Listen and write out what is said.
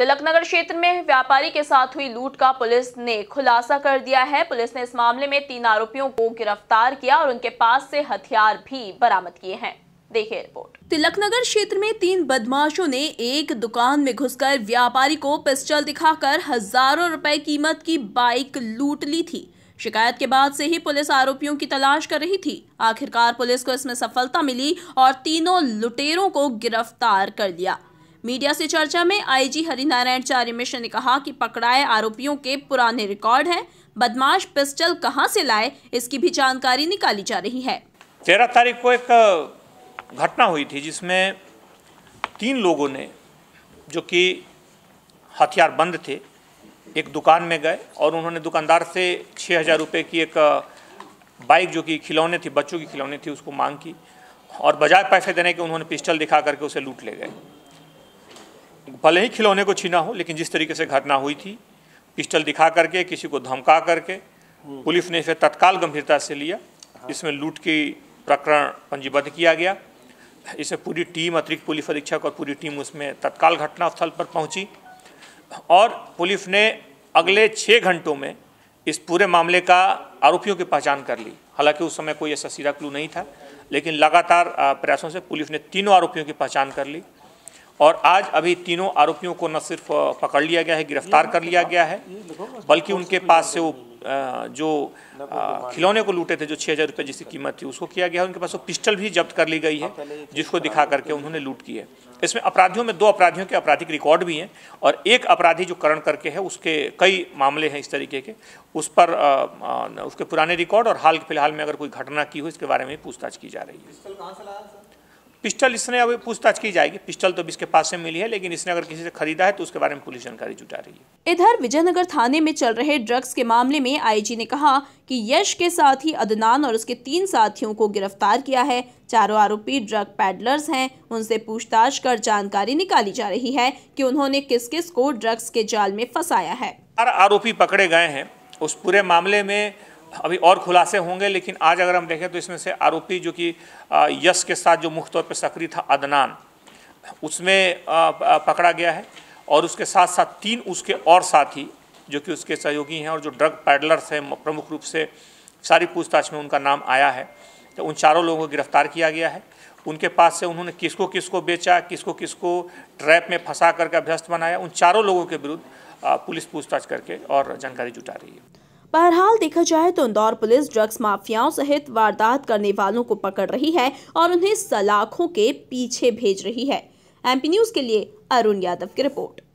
तिलकनगर क्षेत्र में व्यापारी के साथ हुई लूट का पुलिस ने खुलासा कर दिया है पुलिस ने इस मामले में तीन आरोपियों को गिरफ्तार किया और उनके पास से हथियार भी बरामद किए हैं देखिए रिपोर्ट तिलकनगर क्षेत्र में तीन बदमाशों ने एक दुकान में घुसकर व्यापारी को पिस्टल दिखाकर हजारों रुपए कीमत की बाइक लूट ली थी शिकायत के बाद से ही पुलिस आरोपियों की तलाश कर रही थी आखिरकार पुलिस को इसमें सफलता मिली और तीनों लुटेरों को गिरफ्तार कर लिया मीडिया से चर्चा में आईजी हरिनारायण चार्य मिश्र ने कहा कि पकड़ाए आरोपियों के पुराने रिकॉर्ड हैं बदमाश पिस्टल कहां से लाए इसकी भी जानकारी निकाली जा रही है तेरह तारीख को एक घटना हुई थी जिसमें तीन लोगों ने जो कि हथियार बंद थे एक दुकान में गए और उन्होंने दुकानदार से छः हज़ार रुपये की एक बाइक जो कि खिलौने थी बच्चों की खिलौने थी उसको मांग की और बजाय पैसे देने के उन्होंने पिस्टल दिखा करके उसे लूट ले गए भले ही खिलौने को छीना हो लेकिन जिस तरीके से घटना हुई थी पिस्टल दिखा करके किसी को धमका करके हम्म। पुलिस ने इसे तत्काल गंभीरता से लिया हाँ। इसमें लूट की प्रकरण पंजीबद्ध किया गया इसे पूरी टीम अतिरिक्त पुलिस अधीक्षक और पूरी टीम उसमें तत्काल घटनास्थल पर पहुंची और पुलिस ने अगले छः घंटों में इस पूरे मामले का आरोपियों की पहचान कर ली हालांकि उस समय कोई ऐसा सीधा क्लू नहीं था लेकिन लगातार प्रयासों से पुलिस ने तीनों आरोपियों की पहचान कर ली और आज अभी तीनों आरोपियों को न सिर्फ पकड़ लिया गया है गिरफ्तार कर लिया गया है बल्कि उनके पास से वो जो खिलौने को लूटे थे जो छः हज़ार रुपये जिसकी कीमत थी उसको किया गया है उनके पास वो पिस्टल भी जब्त कर ली गई है जिसको दिखा करके उन्होंने लूट की है इसमें अपराधियों में दो अपराधियों के आपराधिक रिकॉर्ड भी हैं और एक अपराधी जो करण करके है उसके कई मामले हैं इस तरीके के उस पर उसके पुराने रिकॉर्ड और हाल फिलहाल में अगर कोई घटना की हो इसके बारे में पूछताछ की जा रही है पिस्टल इसने अब पूछताछ की जाएगी पिस्टल तो इसके पास से मिली है लेकिन इसने अगर किसी से खरीदा है तो उसके बारे में पुलिस जानकारी जुटा रही है इधर विजयनगर थाने में चल रहे ड्रग्स के मामले में आईजी ने कहा कि यश के साथ ही अदनान और उसके तीन साथियों को गिरफ्तार किया है चारों आरोपी ड्रग पैडलर्स हैं उनसे पूछताछ कर जानकारी निकाली जा रही है की उन्होंने किस किस को ड्रग्स के जाल में फंसाया है आरोपी पकड़े गए हैं उस पूरे मामले में अभी और खुलासे होंगे लेकिन आज अगर हम देखें तो इसमें से आरोपी जो कि यश के साथ जो मुख्य तौर पर सक्रिय था अदनान उसमें पकड़ा गया है और उसके साथ साथ तीन उसके और साथी जो कि उसके सहयोगी हैं और जो ड्रग पैडलर्स हैं प्रमुख रूप से सारी पूछताछ में उनका नाम आया है तो उन चारों लोगों को गिरफ्तार किया गया है उनके पास से उन्होंने किसको किसको बेचा किसको किसको ट्रैप में फंसा करके अभ्यस्त बनाया उन चारों लोगों के विरुद्ध पुलिस पूछताछ करके और जानकारी जुटा रही है बहरहाल देखा जाए तो इंदौर पुलिस ड्रग्स माफियाओं सहित वारदात करने वालों को पकड़ रही है और उन्हें सलाखों के पीछे भेज रही है एमपी न्यूज के लिए अरुण यादव की रिपोर्ट